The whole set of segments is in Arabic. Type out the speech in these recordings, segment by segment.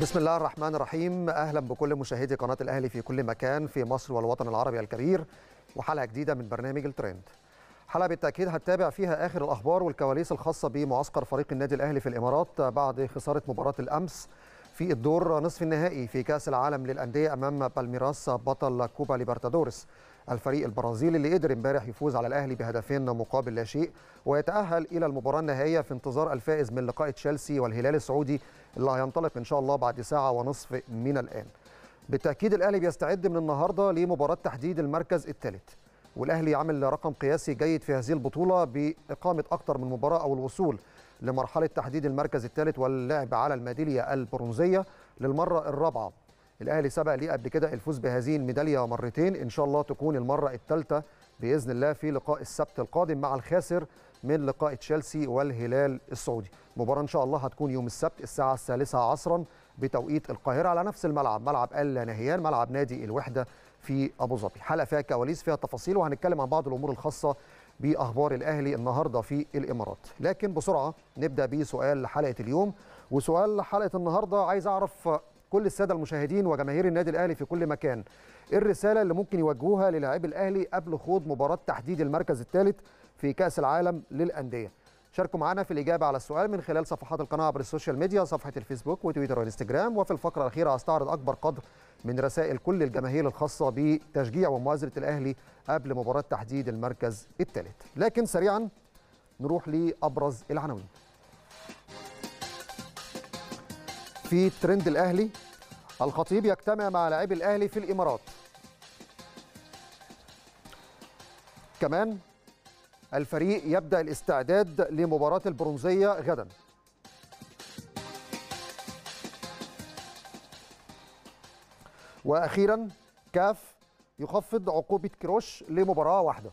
بسم الله الرحمن الرحيم اهلا بكل مشاهدي قناه الاهلي في كل مكان في مصر والوطن العربي الكبير وحلقه جديده من برنامج الترند حلقه بالتاكيد هتتابع فيها اخر الاخبار والكواليس الخاصه بمعسكر فريق النادي الاهلي في الامارات بعد خساره مباراه الامس في الدور نصف النهائي في كاس العالم للانديه امام بالميراس بطل كوبا ليبرتادورس الفريق البرازيلي اللي قدر امبارح يفوز على الاهلي بهدفين مقابل لا شيء ويتاهل الى المباراه النهائيه في انتظار الفائز من لقاء تشيلسي والهلال السعودي اللي هينطلق ان شاء الله بعد ساعه ونصف من الان بالتاكيد الاهلي بيستعد من النهارده لمباراه تحديد المركز الثالث والاهلي عمل رقم قياسي جيد في هذه البطوله باقامه اكثر من مباراه او الوصول لمرحله تحديد المركز الثالث واللعب على الميداليه البرونزيه للمره الرابعه الاهلي سبق ليه قبل كده الفوز بهذه الميداليه مرتين ان شاء الله تكون المره الثالثه باذن الله في لقاء السبت القادم مع الخاسر من لقاء تشيلسي والهلال السعودي مباراه ان شاء الله هتكون يوم السبت الساعه الثالثه عصرا بتوقيت القاهره على نفس الملعب ملعب ال نهيان ملعب نادي الوحده في ابو ظبي حلقه فيها كواليس فيها تفاصيل وهنتكلم عن بعض الامور الخاصه باخبار الاهلي النهارده في الامارات لكن بسرعه نبدا بسؤال حلقه اليوم وسؤال حلقه النهارده عايز اعرف كل الساده المشاهدين وجماهير النادي الاهلي في كل مكان ايه الرساله اللي ممكن يوجهوها للاعبي الاهلي قبل خوض مباراه تحديد المركز الثالث في كاس العالم للانديه شاركوا معنا في الاجابه على السؤال من خلال صفحات القناه عبر السوشيال ميديا صفحه الفيسبوك وتويتر وانستجرام وفي الفقره الاخيره هستعرض اكبر قدر من رسائل كل الجماهير الخاصه بتشجيع ومؤازره الاهلي قبل مباراه تحديد المركز الثالث لكن سريعا نروح لابرز العناوين في ترند الاهلي الخطيب يجتمع مع لاعبي الاهلي في الامارات كمان الفريق يبدا الاستعداد لمباراه البرونزيه غدا واخيرا كاف يخفض عقوبه كروش لمباراه واحده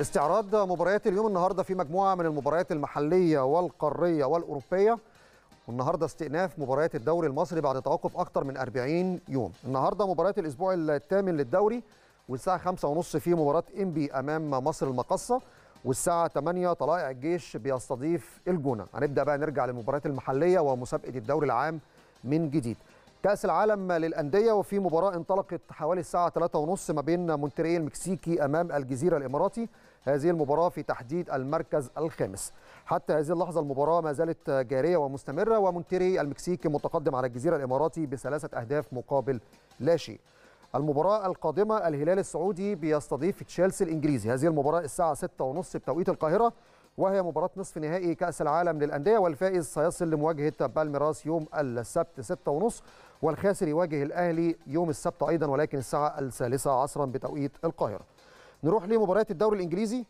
استعراض مباريات اليوم النهارده في مجموعه من المباريات المحليه والقاريه والاوروبيه والنهارده استئناف مباريات الدوري المصري بعد توقف اكثر من 40 يوم النهارده مباريات الاسبوع الثامن للدوري والساعه 5:30 في مباراه انبي امام مصر المقصه والساعه 8 طلائع الجيش بيستضيف الجونه هنبدا بقى نرجع للمباريات المحليه ومسابقه الدوري العام من جديد كأس العالم للأندية وفي مباراة انطلقت حوالي الساعة 3:30 ما بين مونتريال المكسيكي أمام الجزيرة الإماراتي هذه المباراة في تحديد المركز الخامس حتى هذه اللحظة المباراة ما زالت جارية ومستمرة ومونتيري المكسيكي متقدم على الجزيرة الإماراتي بثلاثة أهداف مقابل لا شيء المباراة القادمة الهلال السعودي بيستضيف تشيلسي الإنجليزي هذه المباراة الساعة 6:30 بتوقيت القاهرة وهي مباراة نصف نهائي كأس العالم للأندية والفائز سيصل لمواجهة بالميراس يوم السبت 6:30 والخاسر يواجه الأهلي يوم السبت أيضا ولكن الساعة الثالثة عصرا بتوقيت القاهرة نروح لمباريات الدوري الانجليزي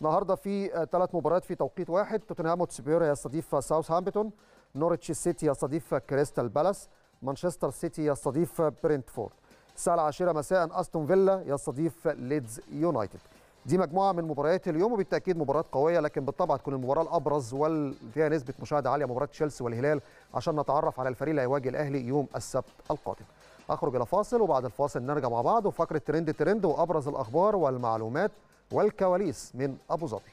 النهارده في ثلاث آه، مباريات في توقيت واحد توتنهام وتسبيور يستضيف ساوثهامبتون نورتش سيتي يستضيف كريستال بالاس مانشستر سيتي يستضيف برنتفورد الساعه العاشرة مساء استون فيلا يستضيف ليدز يونايتد دي مجموعه من مباريات اليوم وبالتاكيد مباريات قويه لكن بالطبع تكون المباراه الابرز والفيها نسبه مشاهده عاليه مباراه تشيلسي والهلال عشان نتعرف على الفريق اللي هيواجه الاهلي يوم السبت القادم اخرج الى فاصل وبعد الفاصل نرجع مع بعض وفقره ترند ترند وابرز الاخبار والمعلومات والكواليس من ابو ظبي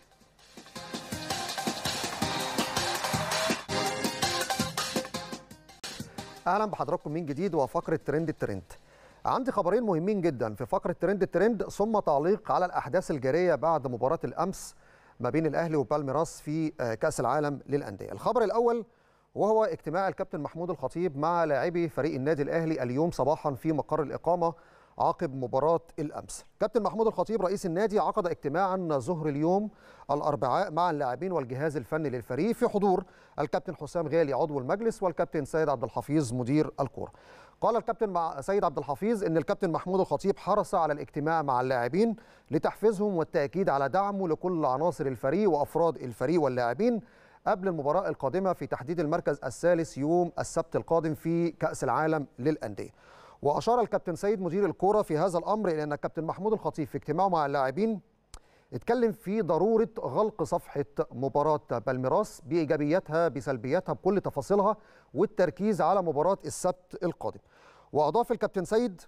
اهلا بحضراتكم من جديد وفقره ترند ترند عندي خبرين مهمين جدا في فقره ترند ترند ثم تعليق على الاحداث الجاريه بعد مباراه الامس ما بين الاهلي وبالميراس في آه، كاس العالم للانديه الخبر الاول وهو اجتماع الكابتن محمود الخطيب مع لاعبي فريق النادي الاهلي اليوم صباحا في مقر الاقامه عقب مباراة الأمس كابتن محمود الخطيب رئيس النادي عقد اجتماعا ظهر اليوم الأربعاء مع اللاعبين والجهاز الفني للفريق في حضور الكابتن حسام غالي عضو المجلس والكابتن سيد عبد الحفيظ مدير الكورة قال الكابتن مع سيد عبد الحفيظ ان الكابتن محمود الخطيب حرص على الاجتماع مع اللاعبين لتحفيزهم والتاكيد على دعمه لكل عناصر الفريق وافراد الفريق واللاعبين قبل المباراة القادمة في تحديد المركز الثالث يوم السبت القادم في كأس العالم للأندية وأشار الكابتن سيد مدير الكرة في هذا الأمر إلى أن الكابتن محمود الخطيب في اجتماعه مع اللاعبين اتكلم في ضرورة غلق صفحة مباراة بالميراس بإيجابياتها بسلبياتها بكل تفاصيلها والتركيز على مباراة السبت القادم وأضاف الكابتن سيد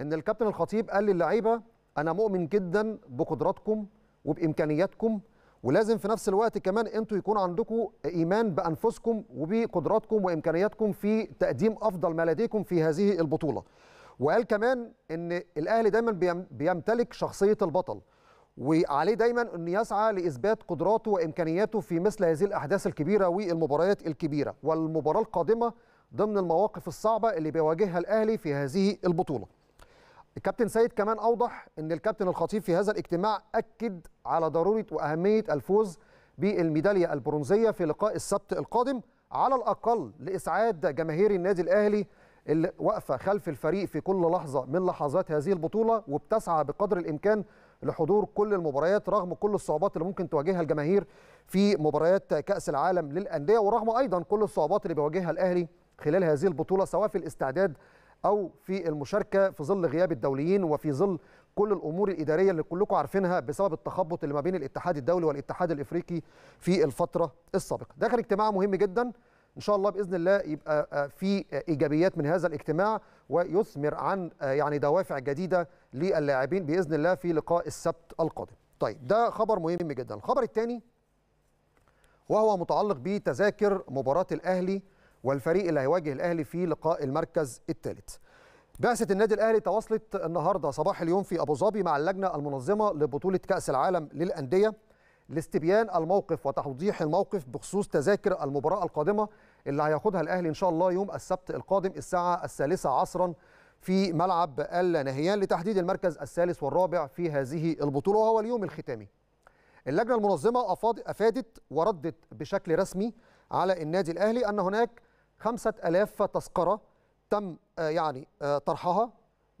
أن الكابتن الخطيب قال للعيبة أنا مؤمن جدا بقدراتكم وبإمكانياتكم ولازم في نفس الوقت كمان انتوا يكون عندكم ايمان بانفسكم وبقدراتكم وامكانياتكم في تقديم افضل ما لديكم في هذه البطوله وقال كمان ان الاهلي دايما بيمتلك شخصيه البطل وعليه دايما ان يسعى لاثبات قدراته وامكانياته في مثل هذه الاحداث الكبيره والمباريات الكبيره والمباراه القادمه ضمن المواقف الصعبه اللي بيواجهها الاهلي في هذه البطوله الكابتن سيد كمان اوضح ان الكابتن الخطيب في هذا الاجتماع اكد على ضروره واهميه الفوز بالميداليه البرونزيه في لقاء السبت القادم على الاقل لاسعاد جماهير النادي الاهلي اللي واقفه خلف الفريق في كل لحظه من لحظات هذه البطوله وبتسعى بقدر الامكان لحضور كل المباريات رغم كل الصعوبات اللي ممكن تواجهها الجماهير في مباريات كاس العالم للانديه ورغم ايضا كل الصعوبات اللي بيواجهها الاهلي خلال هذه البطوله سواء في الاستعداد او في المشاركه في ظل غياب الدوليين وفي ظل كل الامور الاداريه اللي كلكم عارفينها بسبب التخبط اللي ما بين الاتحاد الدولي والاتحاد الافريقي في الفتره السابقه. ده كان اجتماع مهم جدا ان شاء الله باذن الله يبقى في ايجابيات من هذا الاجتماع ويثمر عن يعني دوافع جديده للاعبين باذن الله في لقاء السبت القادم. طيب ده خبر مهم جدا. الخبر الثاني وهو متعلق بتذاكر مباراه الاهلي والفريق اللي هيواجه الاهلي في لقاء المركز الثالث. بعثة النادي الاهلي تواصلت النهارده صباح اليوم في ابو ظبي مع اللجنه المنظمه لبطوله كاس العالم للانديه لاستبيان الموقف وتوضيح الموقف بخصوص تذاكر المباراه القادمه اللي هياخدها الاهلي ان شاء الله يوم السبت القادم الساعه الثالثه عصرا في ملعب نهيان لتحديد المركز الثالث والرابع في هذه البطوله وهو اليوم الختامي. اللجنه المنظمه افادت وردت بشكل رسمي على النادي الاهلي ان هناك 5000 تذكرة تم آه، يعني آه، طرحها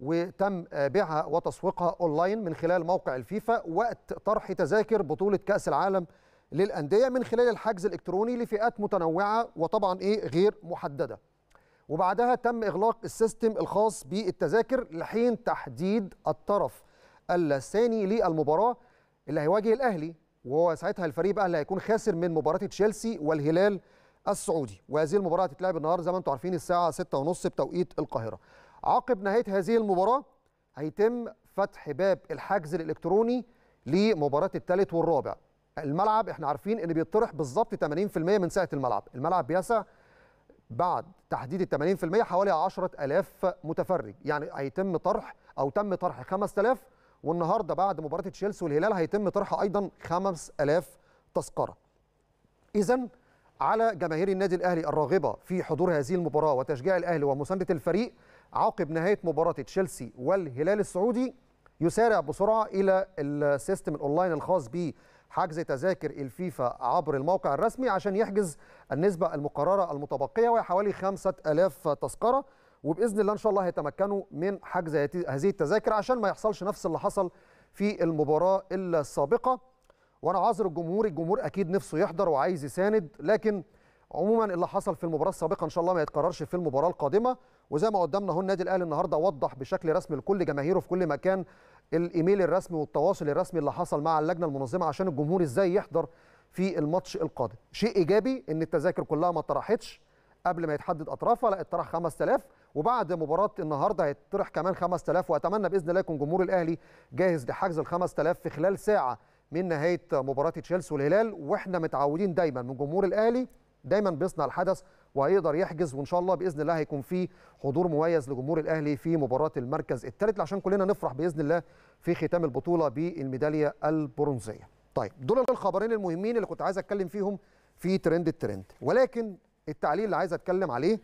وتم آه، بيعها وتسويقها اونلاين من خلال موقع الفيفا وقت طرح تذاكر بطولة كأس العالم للأندية من خلال الحجز الإلكتروني لفئات متنوعة وطبعا إيه غير محددة وبعدها تم إغلاق السيستم الخاص بالتذاكر لحين تحديد الطرف الثاني للمباراة اللي هيواجه الأهلي وهو ساعتها الفريق بقى اللي هيكون خاسر من مباراة تشيلسي والهلال السعودي وهذه المباراه هتتلعب النهارده زي ما انتم عارفين الساعه 6:30 بتوقيت القاهره عقب نهايه هذه المباراه هيتم فتح باب الحجز الالكتروني لمباراه الثالث والرابع الملعب احنا عارفين ان بيطرح بالظبط 80% من سعه الملعب الملعب بيسع بعد تحديد ال 80% حوالي 10000 متفرج يعني هيتم طرح او تم طرح 5000 والنهارده بعد مباراه تشيلسي والهلال هيتم طرح ايضا 5000 تذكره اذا على جماهير النادي الاهلي الراغبه في حضور هذه المباراه وتشجيع الاهلي ومسانده الفريق عقب نهايه مباراه تشيلسي والهلال السعودي يسارع بسرعه الى السيستم الاونلاين الخاص به حجز تذاكر الفيفا عبر الموقع الرسمي عشان يحجز النسبه المقرره المتبقيه وهي حوالي 5000 تذكره وباذن الله ان شاء الله هيتمكنوا من حجز هذه التذاكر عشان ما يحصلش نفس اللي حصل في المباراه السابقه وانا عذر الجمهور الجمهور اكيد نفسه يحضر وعايز يساند لكن عموما اللي حصل في المباراه السابقه ان شاء الله ما يتكررش في المباراه القادمه وزي ما قدامنا اهو النادي الاهلي النهارده وضح بشكل رسمي لكل جماهيره في كل مكان الايميل الرسمي والتواصل الرسمي اللي حصل مع اللجنه المنظمه عشان الجمهور ازاي يحضر في الماتش القادم شيء ايجابي ان التذاكر كلها ما طرحتش قبل ما يتحدد اطرافها لا اتطرح 5000 وبعد مباراه النهارده هيطرح كمان 5000 واتمنى باذن الله يكون جمهور الاهلي جاهز لحجز ال 5000 في خلال ساعه من نهايه مباراه تشيلسي والهلال واحنا متعودين دايما من جمهور الاهلي دايما بيصنع الحدث وهيقدر يحجز وان شاء الله باذن الله هيكون في حضور مميز لجمهور الاهلي في مباراه المركز الثالث عشان كلنا نفرح باذن الله في ختام البطوله بالميداليه البرونزيه. طيب دول الخبرين المهمين اللي كنت عايز اتكلم فيهم في ترند الترند ولكن التعليل اللي عايز اتكلم عليه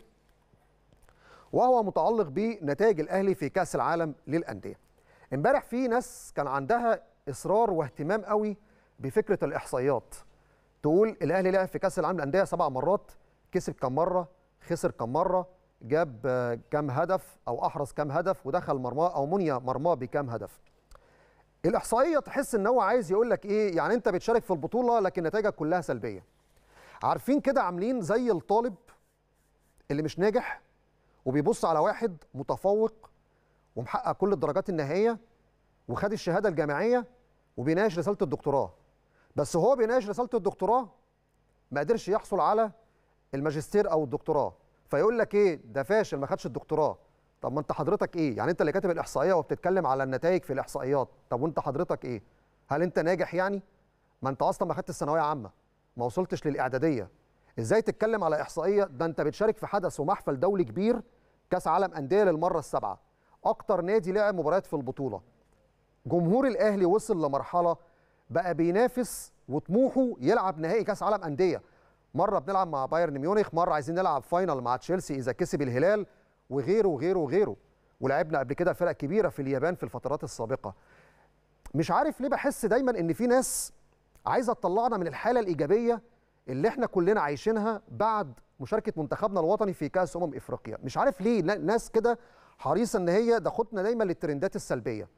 وهو متعلق بنتائج الاهلي في كاس العالم للانديه. امبارح في ناس كان عندها اصرار واهتمام قوي بفكره الاحصائيات تقول الاهلي لعب في كاس العالم للانديه سبع مرات كسب كم مره خسر كم مره جاب كم هدف او احرز كم هدف ودخل مرماه او منيا مرماه بكم هدف الاحصائيه تحس ان هو عايز يقول لك ايه يعني انت بتشارك في البطوله لكن نتائجك كلها سلبيه عارفين كده عاملين زي الطالب اللي مش ناجح وبيبص على واحد متفوق ومحقق كل الدرجات النهائيه وخد الشهاده الجامعيه وبيناقش رساله الدكتوراه بس هو بيناقش رساله الدكتوراه ما قدرش يحصل على الماجستير او الدكتوراه فيقول لك ايه ده فاشل ما خدش الدكتوراه طب ما انت حضرتك ايه يعني انت اللي كاتب الاحصائيه وبتتكلم على النتائج في الاحصائيات طب وانت حضرتك ايه هل انت ناجح يعني ما انت اصلا ما خدتش الثانويه عامه ما وصلتش للاعداديه ازاي تتكلم على احصائيه ده انت بتشارك في حدث ومحفل دولي كبير كاس عالم انديه للمره السابعه اكتر نادي لعب مباريات في البطوله جمهور الاهلي وصل لمرحله بقى بينافس وطموحه يلعب نهائي كاس عالم انديه مره بنلعب مع بايرن ميونخ مره عايزين نلعب فاينل مع تشيلسي اذا كسب الهلال وغيره وغيره وغيره ولعبنا قبل كده فرق كبيره في اليابان في الفترات السابقه مش عارف ليه بحس دايما ان في ناس عايزه تطلعنا من الحاله الايجابيه اللي احنا كلنا عايشينها بعد مشاركه منتخبنا الوطني في كاس امم افريقيا مش عارف ليه ناس كده حريصه ان هي تاخدنا دايما للترندات السلبيه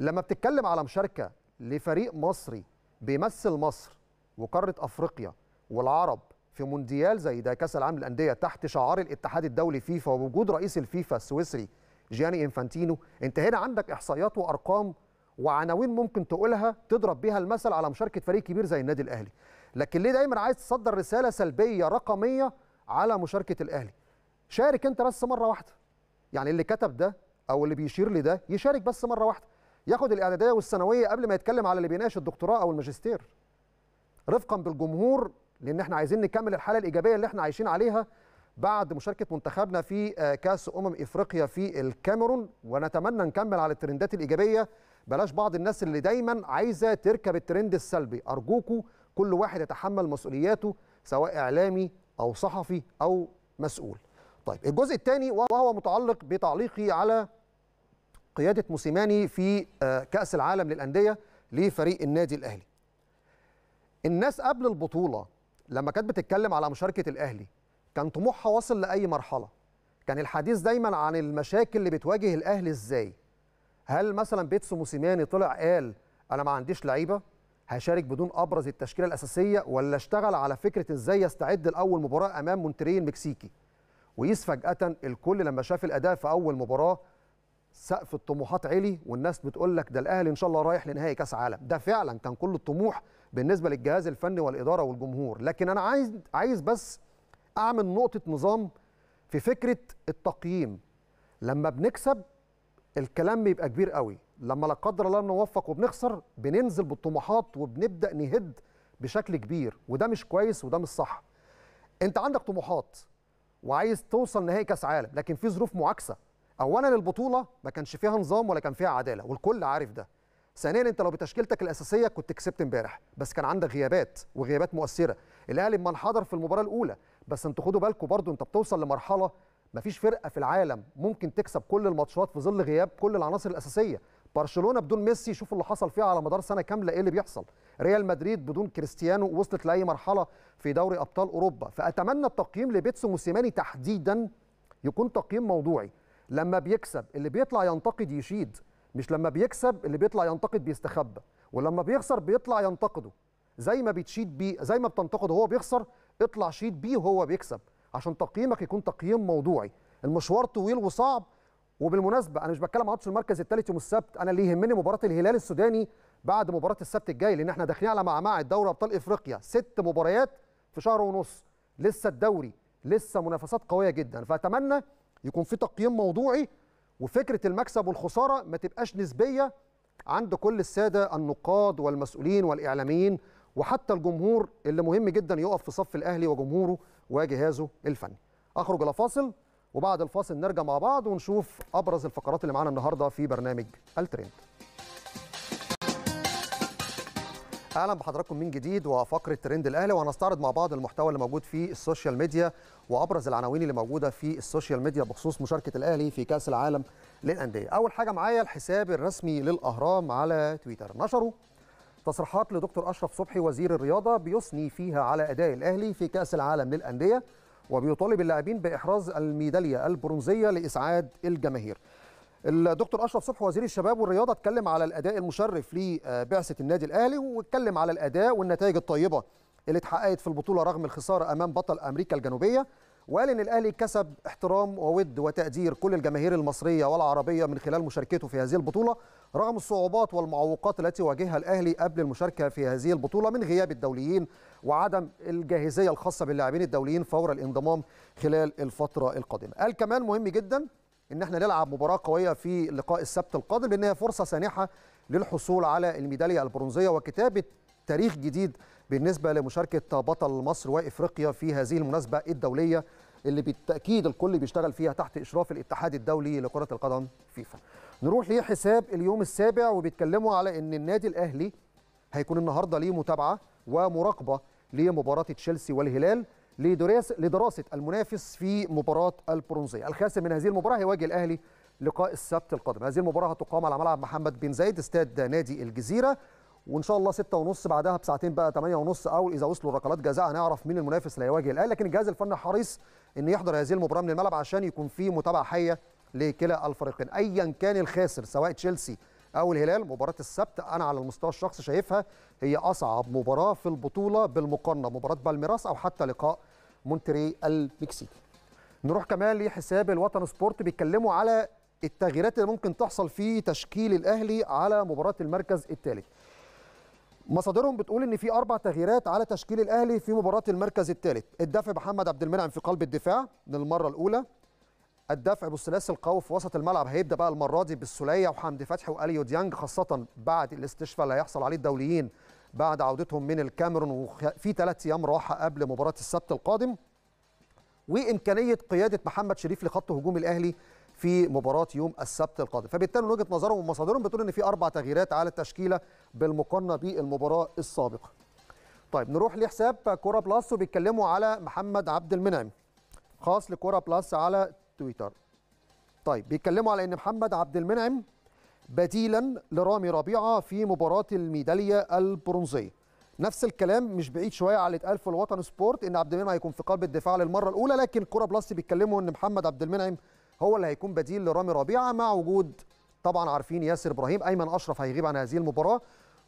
لما بتتكلم على مشاركه لفريق مصري بيمثل مصر وقاره افريقيا والعرب في مونديال زي ده كاس العالم للانديه تحت شعار الاتحاد الدولي فيفا ووجود رئيس الفيفا السويسري جياني انفانتينو انت هنا عندك احصائيات وارقام وعناوين ممكن تقولها تضرب بيها المثل على مشاركه فريق كبير زي النادي الاهلي لكن ليه دايما عايز تصدر رساله سلبيه رقميه على مشاركه الاهلي شارك انت بس مره واحده يعني اللي كتب ده او اللي بيشير لده يشارك بس مره واحده ياخد الاعداديه والثانويه قبل ما يتكلم على اللي بيناقش الدكتوراه او الماجستير رفقا بالجمهور لان احنا عايزين نكمل الحاله الايجابيه اللي احنا عايشين عليها بعد مشاركه منتخبنا في آه، كاس امم افريقيا في الكاميرون ونتمنى نكمل على الترندات الايجابيه بلاش بعض الناس اللي دايما عايزه تركب الترند السلبي ارجوكوا كل واحد يتحمل مسؤولياته سواء اعلامي او صحفي او مسؤول طيب الجزء الثاني وهو متعلق بتعليقي على قياده موسيماني في آه، كاس العالم للانديه لفريق النادي الاهلي الناس قبل البطوله لما كانت بتتكلم على مشاركه الاهلي كان طموحها واصل لاي مرحله كان الحديث دايما عن المشاكل اللي بتواجه الاهلي ازاي هل مثلا بيتسو موسيماني طلع قال انا ما عنديش لعيبه هشارك بدون ابرز التشكيله الاساسيه ولا اشتغل على فكره ازاي يستعد لاول مباراه امام مونتريه المكسيكي ويس فجاه الكل لما شاف الاداء في اول مباراه سقف الطموحات عالي والناس بتقول لك ده الاهلي ان شاء الله رايح لنهائي كاس عالم ده فعلا كان كل الطموح بالنسبه للجهاز الفني والاداره والجمهور لكن انا عايز عايز بس اعمل نقطه نظام في فكره التقييم لما بنكسب الكلام بيبقى كبير قوي لما لا قدر الله نوفق وبنخسر بننزل بالطموحات وبنبدا نهد بشكل كبير وده مش كويس وده مش صح انت عندك طموحات وعايز توصل نهائي كاس عالم لكن في ظروف معاكسه اولا البطوله ما كانش فيها نظام ولا كان فيها عداله والكل عارف ده ثانيا انت لو بتشكيلتك الاساسيه كنت كسبت امبارح بس كان عندك غيابات وغيابات مؤثره الاهلي ما انحدر في المباراه الاولى بس انتوا خدوا بالكم برضو انت بتوصل لمرحله ما فيش فرقه في العالم ممكن تكسب كل الماتشات في ظل غياب كل العناصر الاساسيه برشلونه بدون ميسي شوفوا اللي حصل فيها على مدار سنه كامله ايه اللي بيحصل ريال مدريد بدون كريستيانو وصلت لاي مرحله في دوري ابطال اوروبا فاتمنى التقييم لبيتسو موسيماني تحديدا يكون تقييم موضوعي لما بيكسب اللي بيطلع ينتقد يشيد مش لما بيكسب اللي بيطلع ينتقد بيستخبى ولما بيخسر بيطلع ينتقده زي ما بتشيد بيه زي ما بتنتقده هو بيخسر اطلع شيد بيه وهو بيكسب عشان تقييمك يكون تقييم موضوعي المشوار طويل وصعب وبالمناسبه انا مش بتكلم ماتش المركز الثالث يوم السبت انا اللي يهمني مباراه الهلال السوداني بعد مباراه السبت الجاي لان احنا داخلين على معمعة دوري ابطال افريقيا ست مباريات في شهر ونص لسه الدوري لسه منافسات قويه جدا فاتمنى يكون في تقييم موضوعي وفكره المكسب والخساره ما تبقاش نسبيه عند كل الساده النقاد والمسؤولين والاعلاميين وحتى الجمهور اللي مهم جدا يقف في صف الاهلي وجمهوره وجهازه الفني. اخرج الى فاصل وبعد الفاصل نرجع مع بعض ونشوف ابرز الفقرات اللي معانا النهارده في برنامج الترند. اهلا بحضراتكم من جديد وفقره ترند الاهلي وهنستعرض مع بعض المحتوى اللي موجود في السوشيال ميديا وابرز العناوين اللي موجوده في السوشيال ميديا بخصوص مشاركه الاهلي في كاس العالم للانديه اول حاجه معايا الحساب الرسمي للاهرام على تويتر نشروا تصريحات لدكتور اشرف صبحي وزير الرياضه بيثني فيها على اداء الاهلي في كاس العالم للانديه وبيطالب اللاعبين باحراز الميداليه البرونزيه لاسعاد الجماهير الدكتور اشرف صبحي وزير الشباب والرياضه اتكلم على الاداء المشرف لبعثه النادي الاهلي واتكلم على الاداء والنتائج الطيبه اللي اتحققت في البطوله رغم الخساره امام بطل امريكا الجنوبيه وقال ان الاهلي كسب احترام وود وتقدير كل الجماهير المصريه والعربيه من خلال مشاركته في هذه البطوله رغم الصعوبات والمعوقات التي واجهها الاهلي قبل المشاركه في هذه البطوله من غياب الدوليين وعدم الجاهزيه الخاصه باللاعبين الدوليين فور الانضمام خلال الفتره القادمه. قال كمان مهم جدا ان احنا نلعب مباراه قويه في لقاء السبت القادم لان هي فرصه سانحه للحصول على الميداليه البرونزيه وكتابه تاريخ جديد بالنسبه لمشاركه بطل مصر وافريقيا في هذه المناسبه الدوليه اللي بالتاكيد الكل بيشتغل فيها تحت اشراف الاتحاد الدولي لكره القدم فيفا. نروح لحساب اليوم السابع وبيتكلموا على ان النادي الاهلي هيكون النهارده ليه متابعه ومراقبه لمباراه تشيلسي والهلال لدراسة المنافس في مباراة البرونزية الخاسر من هذه المباراة هيواجه الأهلي لقاء السبت القادم هذه المباراة هتقام على ملعب محمد بن زايد استاد نادي الجزيرة وان شاء الله 6 ونص بعدها بساعتين بقى 8 ونص او اذا وصلوا ركلات جزاء هنعرف مين المنافس اللي هيواجه الاهلي لكن الجهاز الفني حريص ان يحضر هذه المباراه من الملعب عشان يكون في متابعه حيه لكلا الفريقين ايا كان الخاسر سواء تشيلسي او الهلال مباراه السبت انا على المستوى الشخصي شايفها هي اصعب مباراه في البطوله بالمقارنه مباراه بالميراس او حتى لقاء مونتري المكسيكي نروح كمان لحساب الوطن سبورت بيتكلموا على التغييرات اللي ممكن تحصل في تشكيل الاهلي على مباراه المركز الثالث مصادرهم بتقول ان في اربع تغييرات على تشكيل الاهلي في مباراه المركز الثالث الدفع محمد عبد المنعم في قلب الدفاع للمره الاولى الدفع بالثلاثي القوي في وسط الملعب هيبدا بقى المره دي بالسوليه وحمدي فتحي واليو ديانج خاصه بعد الاستشفاء اللي هيحصل عليه الدوليين بعد عودتهم من الكاميرون وفي ثلاث ايام راحه قبل مباراه السبت القادم وامكانيه قياده محمد شريف لخط هجوم الاهلي في مباراه يوم السبت القادم فبالتالي من وجهه نظرهم ومصادرهم بتقول ان في اربع تغييرات على التشكيله بالمقارنه بالمباراه السابقه طيب نروح لحساب كوره بلس وبيتكلموا على محمد عبد المنعم خاص لكوره بلس على تويتر طيب بيتكلموا على ان محمد عبد المنعم بديلا لرامي ربيعه في مباراه الميداليه البرونزيه نفس الكلام مش بعيد شويه على اللي اتقال في الوطن سبورت ان عبد المنعم هيكون في قلب الدفاع للمره الاولى لكن كوره بلس بيتكلموا ان محمد عبد المنعم هو اللي هيكون بديل لرامي ربيعه مع وجود طبعا عارفين ياسر ابراهيم ايمن اشرف هيغيب عن هذه المباراه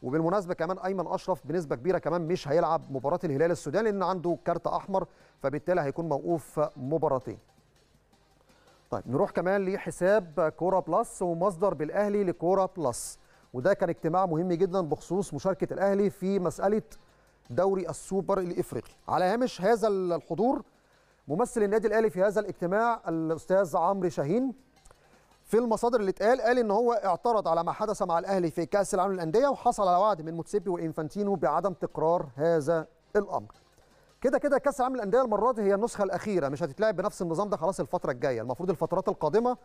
وبالمناسبه كمان ايمن اشرف بنسبه كبيره كمان مش هيلعب مباراه الهلال السوداني لان عنده كارت احمر فبالتالي هيكون موقوف مباراتين طيب نروح كمان لحساب كوره بلس ومصدر بالاهلي لكوره بلس وده كان اجتماع مهم جدا بخصوص مشاركه الاهلي في مساله دوري السوبر الافريقي على هامش هذا الحضور ممثل النادي الاهلي في هذا الاجتماع الاستاذ عمرو شاهين في المصادر اللي اتقال قال ان هو اعترض على ما حدث مع الاهلي في كاس العالم للانديه وحصل على وعد من موتسيبي وانفانتينو بعدم تكرار هذا الامر كده كده كاس العالم للانديه المره دي هي النسخه الاخيره مش هتتلعب بنفس النظام ده خلاص الفتره الجايه المفروض الفترات القادمه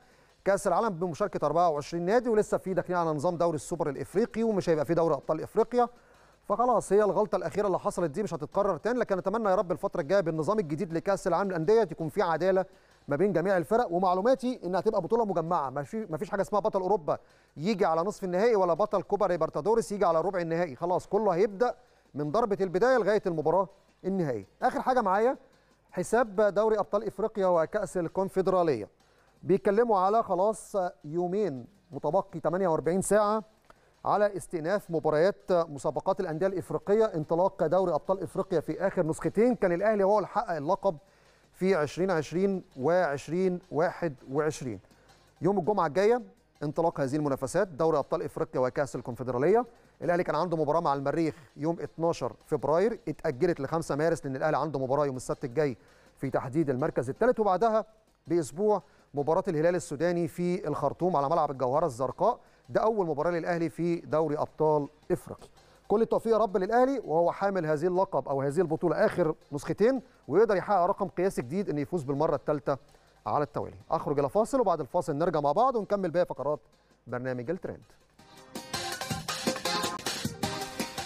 كاس العالم بمشاركه 24 نادي ولسه في داخلين على نظام دوري السوبر الافريقي ومش هيبقى في دوري ابطال افريقيا فخلاص هي الغلطه الاخيره اللي حصلت دي مش هتتكرر تاني لكن اتمنى يا رب الفتره الجايه بالنظام الجديد لكاس العالم للانديه تكون في عداله ما بين جميع الفرق ومعلوماتي انها هتبقى بطوله مجمعه ما فيش حاجه اسمها بطل اوروبا يجي على نصف النهائي ولا بطل كوبا ريبرتادوريس يجي على ربع النهائي خلاص كله هيبدا من ضربه البدايه لغايه المباراه النهائي اخر حاجه معايا حساب دوري ابطال افريقيا وكاس الكونفدراليه بيتكلموا على خلاص يومين متبقي 48 ساعه على استئناف مباريات مسابقات الانديه الافريقيه انطلاق دوري ابطال افريقيا في اخر نسختين كان الاهلي هو اللي حقق اللقب في 2020 و 2021 يوم الجمعه الجايه انطلاق هذه المنافسات دوري ابطال افريقيا وكاس الكونفدراليه الاهلي كان عنده مباراه مع المريخ يوم 12 فبراير اتاجلت ل 5 مارس لان الاهلي عنده مباراه يوم السبت الجاي في تحديد المركز الثالث وبعدها باسبوع مباراه الهلال السوداني في الخرطوم على ملعب الجوهره الزرقاء ده اول مباراه للاهلي في دوري ابطال افريقيا كل التوفيق يا رب للاهلي وهو حامل هذه اللقب او هذه البطوله اخر نسختين ويقدر يحقق رقم قياسي جديد انه يفوز بالمره الثالثه على التوالي اخرج الى فاصل وبعد الفاصل نرجع مع بعض ونكمل باقي فقرات برنامج الترند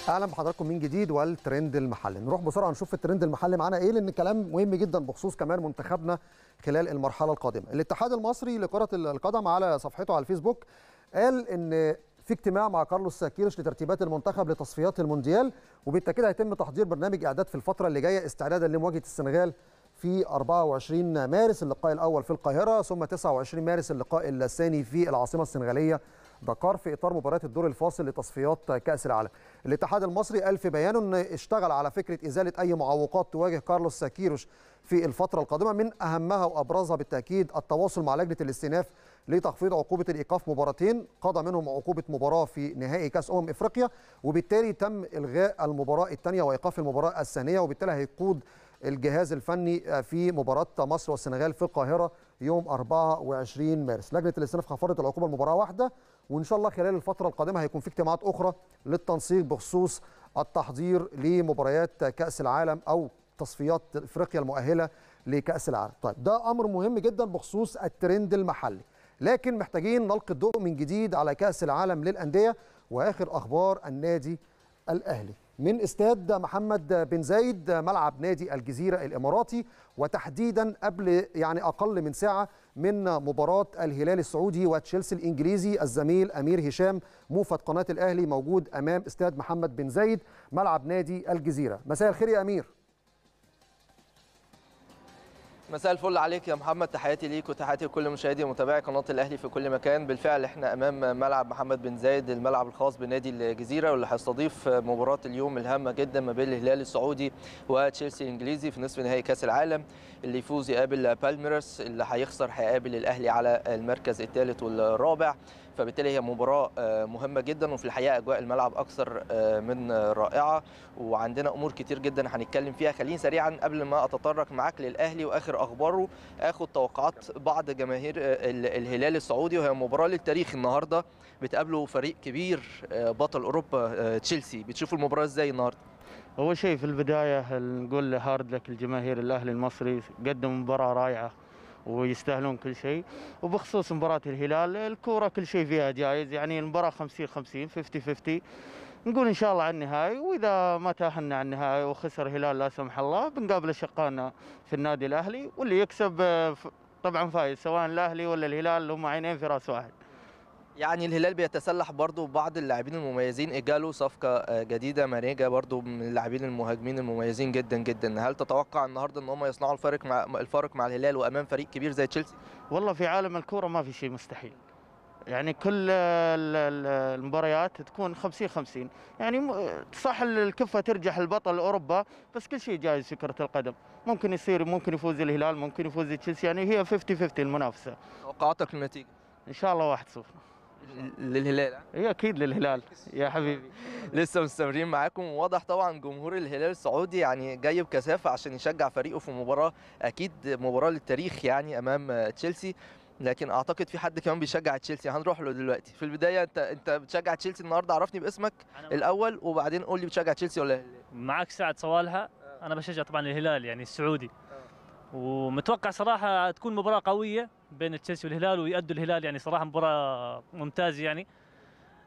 اهلا بحضراتكم من جديد والترند المحلي نروح بسرعه نشوف الترند المحلي معانا ايه لان الكلام مهم جدا بخصوص كمان منتخبنا خلال المرحله القادمه الاتحاد المصري لكره القدم على صفحته على الفيسبوك قال ان في اجتماع مع كارلوس ساكيرش لترتيبات المنتخب لتصفيات المونديال وبالتاكيد هيتم تحضير برنامج اعداد في الفتره اللي جايه استعدادا لمواجهه السنغال في 24 مارس اللقاء الأول في القاهرة ثم 29 مارس اللقاء الثاني في العاصمة السنغالية دكار في إطار مباراة الدور الفاصل لتصفيات كأس العالم الاتحاد المصري قال في بيانه أن اشتغل على فكرة إزالة أي معوقات تواجه كارلوس ساكيروش في الفترة القادمة من أهمها وأبرزها بالتأكيد التواصل مع لجنة الاستئناف لتخفيض عقوبة الإيقاف مباراتين قضى منهم عقوبة مباراة في نهائي كأس أمم إفريقيا وبالتالي تم إلغاء المباراة الثانية وإيقاف المباراة الثانية وبالتالي هيقود الجهاز الفني في مباراه مصر والسنغال في القاهره يوم 24 مارس لجنه الاستئناف خفضت العقوبه المباراه واحده وان شاء الله خلال الفتره القادمه هيكون في اجتماعات اخرى للتنسيق بخصوص التحضير لمباريات كاس العالم او تصفيات افريقيا المؤهله لكاس العالم طيب ده امر مهم جدا بخصوص الترند المحلي لكن محتاجين نلقي الضوء من جديد على كاس العالم للانديه واخر اخبار النادي الاهلي من استاد محمد بن زايد ملعب نادي الجزيرة الإماراتي وتحديدا قبل يعني أقل من ساعة من مباراة الهلال السعودي وتشيلسي الإنجليزي الزميل أمير هشام موفد قناة الأهلي موجود أمام استاد محمد بن زايد ملعب نادي الجزيرة مساء الخير يا أمير مساء الفل عليك يا محمد تحياتي ليك وتحياتي لكل مشاهدي ومتابعي قناه الاهلي في كل مكان بالفعل احنا امام ملعب محمد بن زايد الملعب الخاص بنادي الجزيره واللي هيستضيف مباراه اليوم الهامه جدا ما بين الهلال السعودي وتشيلسي الانجليزي في نصف نهائي كاس العالم اللي يفوز يقابل بالميرس اللي هيخسر هيقابل الاهلي على المركز الثالث والرابع فبالتالي هي مباراه آه، مهمه جدا وفي الحقيقه اجواء الملعب اكثر آه، من رائعه وعندنا امور كتير جدا هنتكلم فيها خليني سريعا قبل ما اتطرق معاك للاهلي واخر اخباره اخد توقعات بعض جماهير آه، الهلال السعودي وهي مباراه للتاريخ النهارده بتقابله فريق كبير بطل اوروبا تشيلسي بتشوفوا المباراه ازاي النهارده اول شيء في البدايه نقول هارد لك الجماهير الاهلي المصري قدم مباراه رائعه ويستاهلون كل شيء وبخصوص مباراه الهلال الكوره كل شيء فيها جايز يعني المباراه 50 50 50 50 نقول ان شاء الله على النهائي واذا ما تاهلنا على النهائي وخسر هلال لا سمح الله بنقابل اشقائنا في النادي الاهلي واللي يكسب آه، طبعا فايز سواء الاهلي ولا الهلال هم عينين في راس واحد يعني الهلال بيتسلح برضو بعض اللاعبين المميزين اجاله صفقه آه، جديده مانيجا برضو من اللاعبين المهاجمين المميزين جدا جدا هل تتوقع النهارده ان هم يصنعوا الفارق مع الفارق مع الهلال وامام فريق كبير زي تشيلسي والله في عالم الكوره ما في شيء مستحيل يعني كل المباريات تكون 50 50 يعني صح الكفه ترجح البطل اوروبا بس كل شيء جايز في كره القدم ممكن يصير ممكن يفوز الهلال ممكن يفوز تشيلسي يعني هي 50 50 المنافسه توقعاتك للنتيجه ان شاء الله 1-0 للهلال اي اكيد للهلال يا حبيبي لسه مستمرين معاكم واضح طبعا جمهور الهلال السعودي يعني جاي بكثافه عشان يشجع فريقه في مباراه اكيد مباراه للتاريخ يعني امام تشيلسي لكن اعتقد في حد كمان بيشجع تشيلسي هنروح له دلوقتي في البدايه انت انت بتشجع تشيلسي النهارده عرفني باسمك الاول وبعدين قول لي بتشجع تشيلسي ولا معاك سعد صوالها انا بشجع طبعا الهلال يعني السعودي آه. ومتوقع صراحه تكون مباراه قويه بين تشيلسي والهلال ويأدوا الهلال يعني صراحه مباراه ممتازه يعني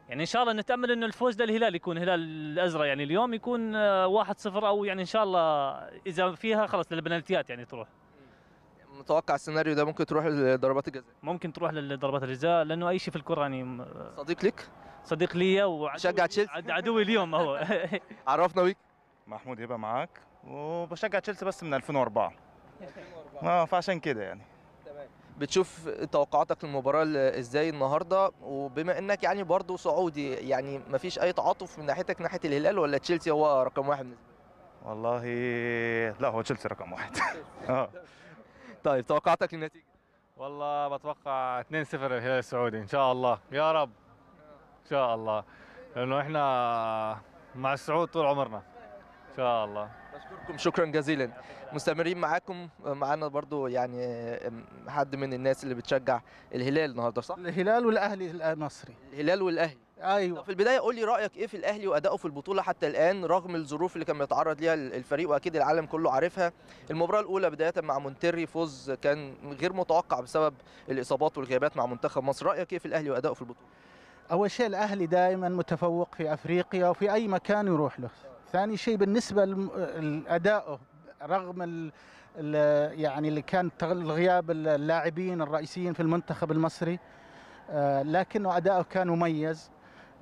يعني ان شاء الله نتامل انه الفوز للهلال يكون هلال الازرق يعني اليوم يكون 1-0 آه، او يعني ان شاء الله اذا فيها خلص للبنالتيات يعني تروح متوقع السيناريو ده ممكن تروح لضربات الجزاء ممكن تروح لضربات الجزاء لانه اي شيء في الكره يعني صديق لك صديق ليا وشجع تشيلسي عدوي اليوم هو عرفنا بيك محمود هيبقى معاك وبشجع تشيلسي بس من 2004 اه فعشان كده يعني بتشوف توقعاتك للمباراه ازاي النهارده وبما انك يعني برضه سعودي يعني ما فيش اي تعاطف من ناحيتك ناحيه الهلال ولا تشيلسي هو رقم واحد والله لا هو تشيلسي رقم واحد آه. طيب توقعاتك للنتيجه والله بتوقع 2-0 للهلال السعودي ان شاء الله يا رب ان شاء الله لانه احنا مع السعود طول عمرنا ان شاء الله بشكركم شكرا جزيلا مستمرين معاكم معانا برضو يعني حد من الناس اللي بتشجع الهلال النهارده صح الهلال والاهلي المصري الهلال والاهلي ايوه في البدايه قول لي رايك ايه في الاهلي وادائه في البطوله حتى الان رغم الظروف اللي كان بيتعرض ليها الفريق واكيد العالم كله عارفها المباراه الاولى بدايه مع مونتري فوز كان غير متوقع بسبب الاصابات والغيابات مع منتخب مصر رايك ايه في الاهلي وادائه في البطوله اول شيء الاهلي دائما متفوق في افريقيا وفي اي مكان يروح له ثاني شيء بالنسبه لادائه رغم ال يعني اللي كان غياب اللاعبين الرئيسيين في المنتخب المصري آه، لكنه اداؤه كان مميز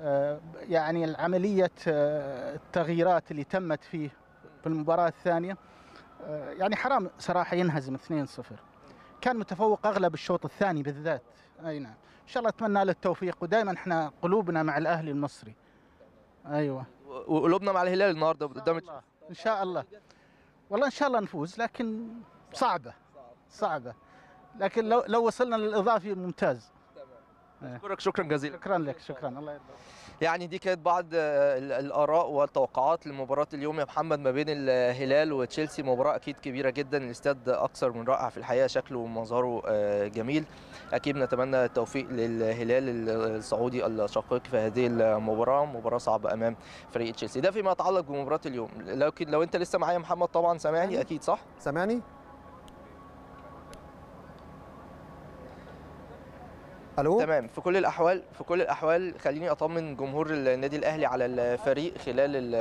آه، يعني العمليه آه، التغييرات اللي تمت فيه في المباراه الثانيه يعني حرام صراحه ينهزم 2-0 كان متفوق اغلب الشوط الثاني بالذات اي نعم ان شاء الله اتمنى له التوفيق ودائما احنا قلوبنا مع الاهلي المصري ايوه وقلوبنا مع الهلال النهارده قدام ان شاء الله والله ان شاء الله نفوز لكن صعبه صعبه لكن لو لو وصلنا للاضافي ممتاز اشكرك شكرا جزيلا شكرا لك شكرا الله يرضى يعني دي كانت بعض آه، الاراء والتوقعات لمباراه اليوم يا محمد ما بين الهلال وتشيلسي مباراه اكيد كبيره جدا الاستاد اكثر من رائع في الحقيقه شكله ومنظره آه، جميل اكيد نتمنى التوفيق للهلال السعودي الشقيق في هذه المباراه مباراه صعبه امام فريق تشيلسي ده فيما يتعلق بمباراه اليوم لكن لو انت لسه معايا محمد طبعا سامعني اكيد صح سامعني الو تمام في كل الاحوال في كل الاحوال خليني اطمن جمهور النادي الاهلي على الفريق خلال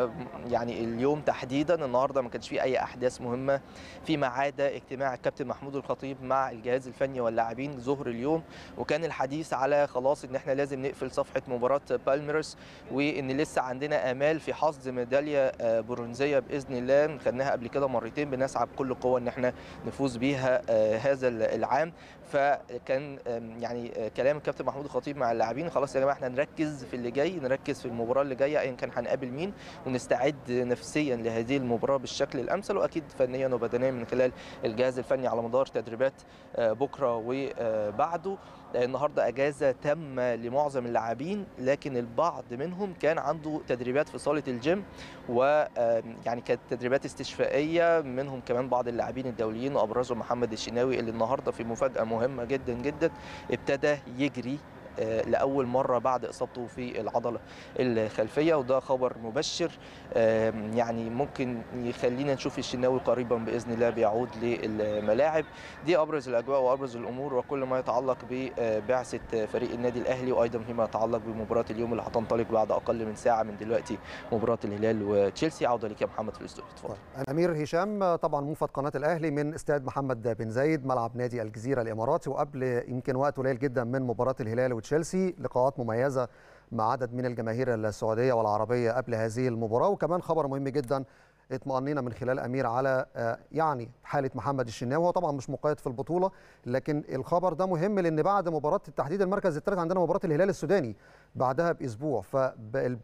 يعني اليوم تحديدا النهارده ما كانش فيه اي احداث مهمه فيما عدا اجتماع الكابتن محمود الخطيب مع الجهاز الفني واللاعبين ظهر اليوم وكان الحديث على خلاص ان احنا لازم نقفل صفحه مباراه بالميرس وان لسه عندنا امال في حصد ميداليه آه، برونزيه باذن الله خدناها قبل كده مرتين بنسعى بكل قوه ان احنا نفوز بيها آه، هذا العام فكان يعني آه، كلام الكابتن محمود الخطيب مع اللاعبين خلاص يا جماعه احنا نركز في اللي جاي نركز في المباراه اللي جايه ايا كان هنقابل مين ونستعد نفسيا لهذه المباراه بالشكل الامثل واكيد فنيا وبدنيا من خلال الجهاز الفني على مدار تدريبات آه، بكره وبعده النهارده اجازه تامه لمعظم اللاعبين لكن البعض منهم كان عنده تدريبات في صاله الجيم ويعني كانت تدريبات استشفائيه منهم كمان بعض اللاعبين الدوليين وابرزهم محمد الشناوي اللي النهارده في مفاجاه مهمه جدا جدا ابتدى يجري آه، لاول مره بعد اصابته في العضله الخلفيه وده خبر مبشر يعني ممكن يخلينا نشوف الشناوي قريبا باذن الله بيعود للملاعب دي ابرز الاجواء وابرز الامور وكل ما يتعلق ببعثه فريق النادي الاهلي وايضا فيما يتعلق بمباراه اليوم اللي هتنطلق بعد اقل من ساعه من دلوقتي مباراه الهلال وتشيلسي عوده ليك يا محمد في الاستوديو اتفضل طيب، الامير هشام طبعا موفد قناه الاهلي من استاد محمد بن زايد ملعب نادي الجزيره الاماراتي وقبل يمكن وقت قليل جدا من مباراه الهلال وتشيلسي لقاءات مميزه مع عدد من الجماهير السعوديه والعربيه قبل هذه المباراه وكمان خبر مهم جدا اطمأنينا من خلال امير على آه، يعني حاله محمد الشناوي هو طبعا مش مقيد في البطوله لكن الخبر ده مهم لان بعد مباراه تحديد المركز الثالث عندنا مباراه الهلال السوداني بعدها باسبوع ف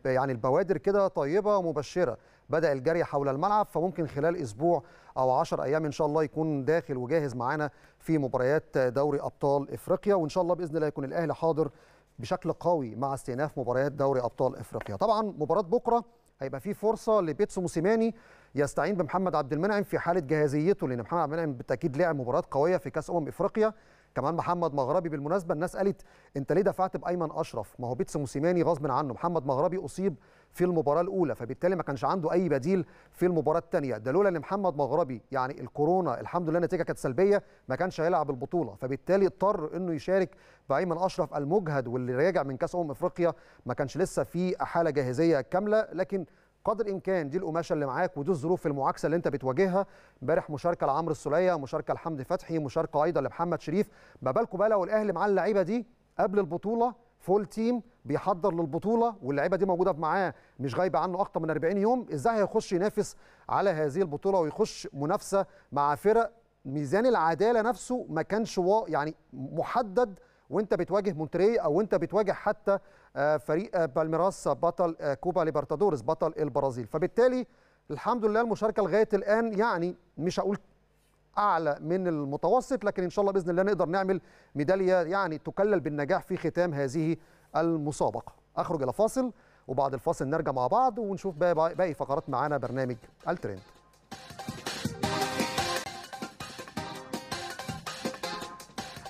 يعني البوادر كده طيبه ومبشره بدأ الجري حول الملعب فممكن خلال أسبوع أو 10 أيام إن شاء الله يكون داخل وجاهز معانا في مباريات دوري أبطال إفريقيا وإن شاء الله بإذن الله يكون الأهلي حاضر بشكل قوي مع استئناف مباريات دوري أبطال إفريقيا طبعا مباراة بكرة هيبقى في فرصة لبيتسو موسيماني يستعين بمحمد عبد المنعم في حالة جاهزيته لأن محمد عبد المنعم بالتأكيد لعب مباراة قوية في كأس أمم إفريقيا كمان محمد مغربي بالمناسبه الناس قالت انت ليه دفعت بايمن اشرف ما هو بيتس موسيماني غصب عنه محمد مغربي اصيب في المباراه الاولى فبالتالي ما كانش عنده اي بديل في المباراه الثانيه ده لولا ان محمد مغربي يعني الكورونا الحمد لله النتيجه كانت سلبيه ما كانش هيلعب البطوله فبالتالي اضطر انه يشارك بايمن اشرف المجهد واللي راجع من كاس امم افريقيا ما كانش لسه في حاله جاهزيه كامله لكن قدر الامكان دي القماشه اللي معاك ودي الظروف المعاكسه اللي انت بتواجهها امبارح مشاركه لعمرو السوليه مشاركه لحمدي فتحي مشاركه ايضا لمحمد شريف ما بالكم بقى لو الاهلي معاه اللعيبه دي قبل البطوله فول تيم بيحضر للبطوله واللعيبه دي موجوده معاه مش غايبه عنه اكتر من 40 يوم ازاي هيخش ينافس على هذه البطوله ويخش منافسه مع فرق ميزان العداله نفسه ما كانش يعني محدد وانت بتواجه مونتري او انت بتواجه حتى آه، فريق آه، بالميراس بطل آه، كوبا ليبرتادورس بطل البرازيل فبالتالي الحمد لله المشاركه لغايه الان يعني مش هقول اعلى من المتوسط لكن ان شاء الله باذن الله نقدر نعمل ميداليه يعني تكلل بالنجاح في ختام هذه المسابقه اخرج الى فاصل وبعد الفاصل نرجع مع بعض ونشوف باقي فقرات معانا برنامج الترند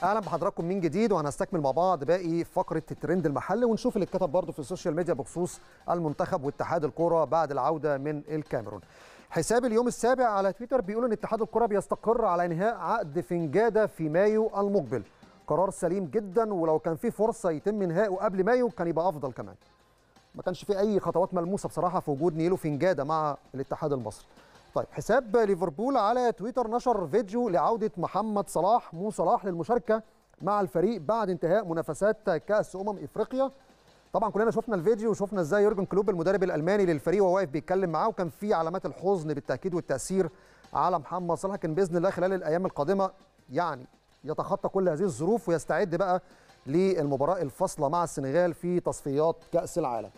اهلا بحضراتكم من جديد وهنستكمل مع بعض باقي فقره الترند المحلي ونشوف اللي اتكتب برضه في السوشيال ميديا بخصوص المنتخب واتحاد الكوره بعد العوده من الكاميرون. حساب اليوم السابع على تويتر بيقول ان اتحاد الكره بيستقر على انهاء عقد فنجاده في مايو المقبل. قرار سليم جدا ولو كان في فرصه يتم انهائه قبل مايو كان يبقى افضل كمان. ما كانش في اي خطوات ملموسه بصراحه في وجود نيلو فنجاده مع الاتحاد المصري. طيب حساب ليفربول على تويتر نشر فيديو لعودة محمد صلاح مو صلاح للمشاركة مع الفريق بعد انتهاء منافسات كأس أمم إفريقيا طبعا كلنا شفنا الفيديو وشفنا ازاي يورجن كلوب المدرب الالماني للفريق وهو واقف بيتكلم معاه وكان في علامات الحزن بالتاكيد والتاثير على محمد صلاح كان باذن الله خلال الايام القادمه يعني يتخطى كل هذه الظروف ويستعد بقى للمباراه الفاصله مع السنغال في تصفيات كاس العالم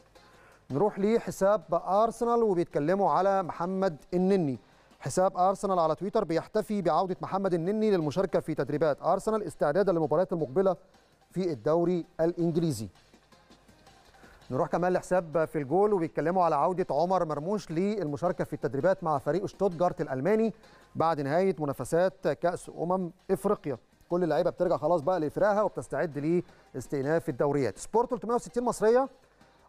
نروح لحساب ارسنال وبيتكلموا على محمد النني حساب ارسنال على تويتر بيحتفي بعوده محمد النني للمشاركه في تدريبات ارسنال استعدادا للمباريات المقبله في الدوري الانجليزي نروح كمان لحساب في الجول وبيتكلموا على عوده عمر مرموش للمشاركه في التدريبات مع فريق شتوتجارت الالماني بعد نهايه منافسات كاس امم افريقيا كل اللعيبه بترجع خلاص بقى لفرقها وبتستعد لاستئناف الدوريات سبورت 360 مصريه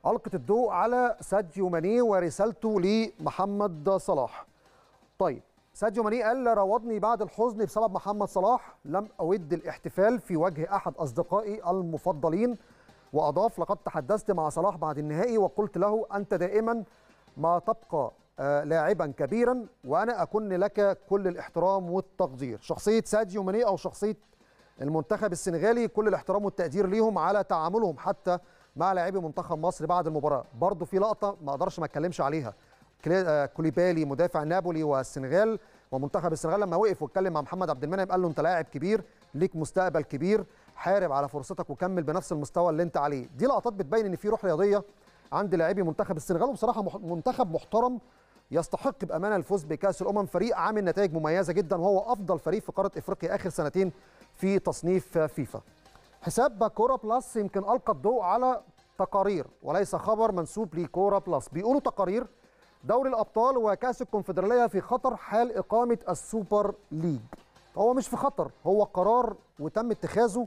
ألقت الضوء على ساديو ماني ورسالته لمحمد صلاح طيب ساديو ماني قال روضني بعد الحزن بسبب محمد صلاح لم أود الاحتفال في وجه أحد أصدقائي المفضلين وأضاف لقد تحدثت مع صلاح بعد النهائي وقلت له أنت دائما ما تبقى آه، لاعبا كبيرا وأنا أكن لك كل الاحترام والتقدير شخصية ساديو ماني أو شخصية المنتخب السنغالي كل الاحترام والتقدير ليهم على تعاملهم حتى مع لاعبي منتخب مصر بعد المباراه برضو في لقطه ما اقدرش ما اتكلمش عليها آه، كوليبالي مدافع نابولي والسنغال ومنتخب السنغال لما وقف واتكلم مع محمد عبد المنعم قال له انت لاعب كبير ليك مستقبل كبير حارب على فرصتك وكمل بنفس المستوى اللي انت عليه دي لقطات بتبين ان في روح رياضيه عند لاعبي منتخب السنغال وبصراحه منتخب محترم يستحق بامانه الفوز بكاس الامم فريق عامل نتائج مميزه جدا وهو افضل فريق في قاره افريقيا اخر سنتين في تصنيف فيفا حساب باكورا بلس يمكن القى الضوء على تقارير وليس خبر منسوب لكوره بلس بيقولوا تقارير دوري الابطال وكاس الكونفدراليه في خطر حال اقامه السوبر ليج هو مش في خطر هو قرار وتم اتخاذه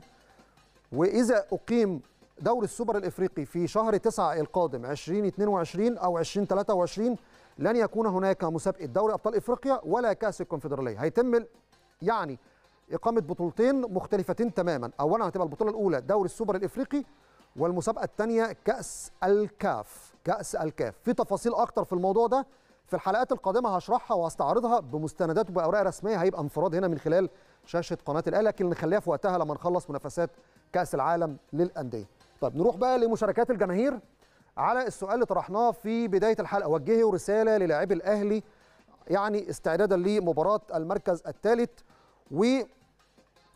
واذا اقيم دوري السوبر الافريقي في شهر 9 القادم 2022 او 2023 لن يكون هناك مسابقه دوري ابطال افريقيا ولا كاس الكونفدراليه هيتم يعني اقامه بطولتين مختلفتين تماما اولا هتبقى البطوله الاولى دوري السوبر الافريقي والمسابقه الثانيه كاس الكاف كاس الكاف في تفاصيل اكتر في الموضوع ده في الحلقات القادمه هشرحها وهستعرضها بمستندات وباوراق رسميه هيبقى انفراد هنا من خلال شاشه قناه الاهلي لكن نخليها في وقتها لما نخلص منافسات كاس العالم للانديه طب نروح بقى لمشاركات الجماهير على السؤال اللي طرحناه في بدايه الحلقه وجهوا رساله للاعبي الاهلي يعني استعدادا لمباراه المركز الثالث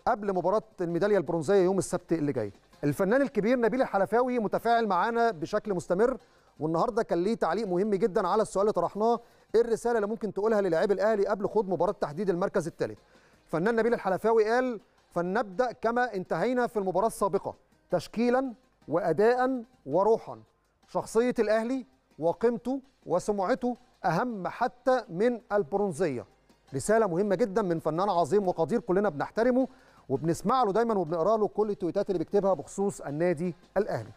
قبل مباراه الميداليه البرونزيه يوم السبت اللي جاي الفنان الكبير نبيل الحلفاوي متفاعل معانا بشكل مستمر والنهارده كان ليه تعليق مهم جدا على السؤال اللي طرحناه ايه الرساله اللي ممكن تقولها للاعيب الاهلي قبل خوض مباراه تحديد المركز الثالث فنان نبيل الحلفاوي قال فلنبدا كما انتهينا في المباراه السابقه تشكيلا واداء وروحا شخصيه الاهلي وقيمته وسمعته اهم حتى من البرونزيه رساله مهمه جدا من فنان عظيم وقدير كلنا بنحترمه وبنسمع له دايما وبنقرا له كل التويتات اللي بيكتبها بخصوص النادي الاهلي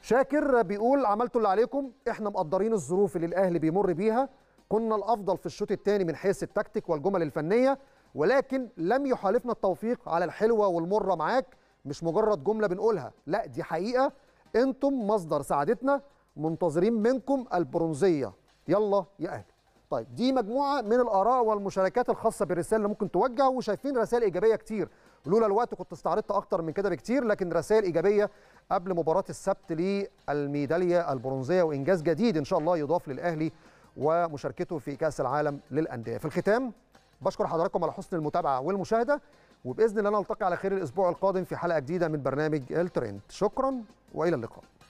شاكر بيقول عملتوا اللي عليكم احنا مقدرين الظروف اللي الاهلي بيمر بيها كنا الافضل في الشوط الثاني من حيث التكتيك والجمل الفنيه ولكن لم يحالفنا التوفيق على الحلوه والمره معاك مش مجرد جمله بنقولها لا دي حقيقه انتم مصدر سعادتنا منتظرين منكم البرونزيه يلا يا اهلي طيب دي مجموعه من الاراء والمشاركات الخاصه بالرساله اللي ممكن توجه وشايفين رسائل ايجابيه كتير لولا الوقت كنت استعرضت اكتر من كده بكتير لكن رسائل ايجابيه قبل مباراه السبت للميداليه البرونزيه وانجاز جديد ان شاء الله يضاف للاهلي ومشاركته في كاس العالم للانديه في الختام بشكر حضراتكم على حسن المتابعه والمشاهده وباذن الله نلتقي على خير الاسبوع القادم في حلقه جديده من برنامج الترند شكرا والى اللقاء